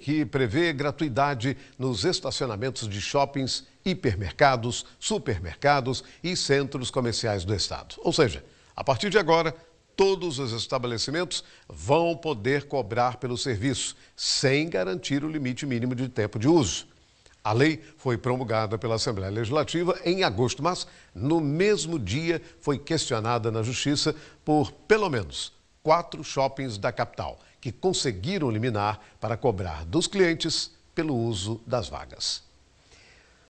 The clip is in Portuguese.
que prevê gratuidade nos estacionamentos de shoppings, hipermercados, supermercados e centros comerciais do Estado. Ou seja, a partir de agora, todos os estabelecimentos vão poder cobrar pelo serviço, sem garantir o limite mínimo de tempo de uso. A lei foi promulgada pela Assembleia Legislativa em agosto, mas no mesmo dia foi questionada na Justiça por, pelo menos, quatro shoppings da capital, que conseguiram liminar para cobrar dos clientes pelo uso das vagas.